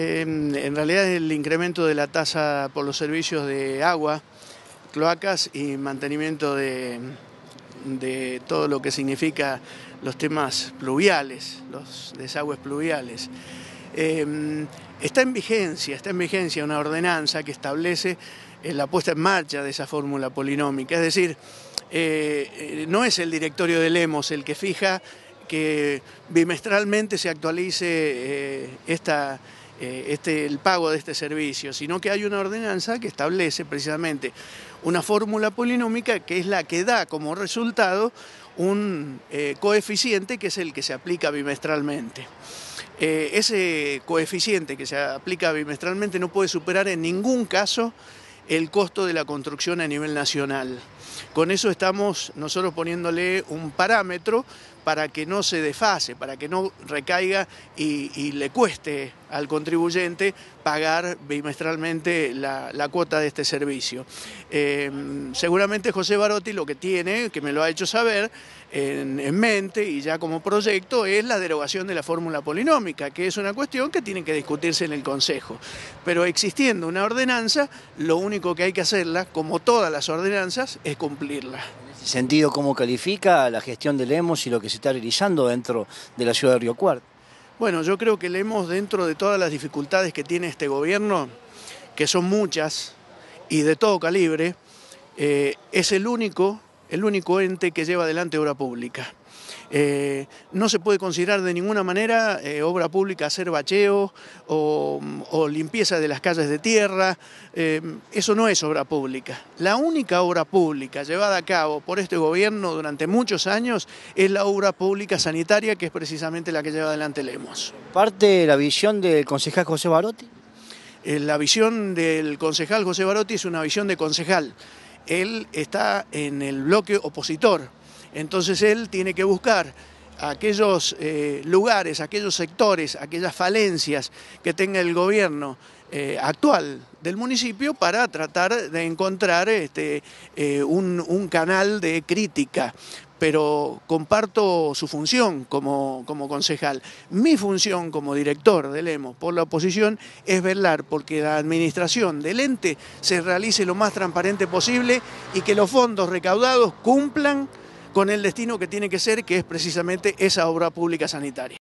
Em, en realidad el incremento de la tasa por los servicios de agua, cloacas y mantenimiento de, todo lo que significa los temas pluviales, los desagües pluviales. Em, está en vigencia, está en vigencia una ordenanza que establece eh, la puesta en marcha de esa fórmula polinómica. Es decir, eh, eh, no es el directorio de Lemos el que fija que bimestralmente se actualice esta eh, este, el pago de este servicio, sino que hay una ordenanza que establece precisamente una fórmula polinómica que es la que da como resultado un eh, coeficiente que es el que se aplica bimestralmente. Eh, ese coeficiente que se aplica bimestralmente no puede superar en ningún caso el costo de la construcción a nivel nacional. Con eso estamos nosotros poniéndole un parámetro para que no se desfase, para que no recaiga y, le cueste al contribuyente pagar bimestralmente la, cuota de este servicio. Em, seguramente José Barotti lo que tiene, que me lo ha hecho saber en, en mente y ya como proyecto, es la derogación de la fórmula polinómica, que es una cuestión que tiene que discutirse en el Consejo. Pero existiendo una ordenanza, lo único que hay que hacerla, como todas las ordenanzas, es cumplirla. En ese sentido, ¿cómo califica la gestión de Lemos y lo que se está realizando dentro de la ciudad de Río Cuarto? Bueno, yo creo que Lemos, dentro de todas las dificultades que tiene este gobierno, que son muchas y de todo calibre, eh, es el único el único ente que lleva adelante obra pública. Eh, no se puede considerar de ninguna manera eh, obra pública hacer bacheo o, limpieza de las calles de tierra. Eh, eso no es obra pública. La única obra pública llevada a cabo por este gobierno durante muchos años es la obra pública sanitaria, que es precisamente la que lleva adelante Lemos. ¿Parte de la visión del concejal José Barotti? la visión del concejal José Barotti es una visión de concejal él está en el bloque opositor. Entonces él tiene que buscar aquellos eh, lugares, aquellos sectores, aquellas falencias que tenga el gobierno eh, actual del municipio para tratar de encontrar este, eh, un canal de crítica pero comparto su función como, concejal. Mi función como director del EMO por la oposición es velar porque la administración del ente se realice lo más transparente posible y que los fondos recaudados cumplan con el destino que tiene que ser, que es precisamente esa obra pública sanitaria.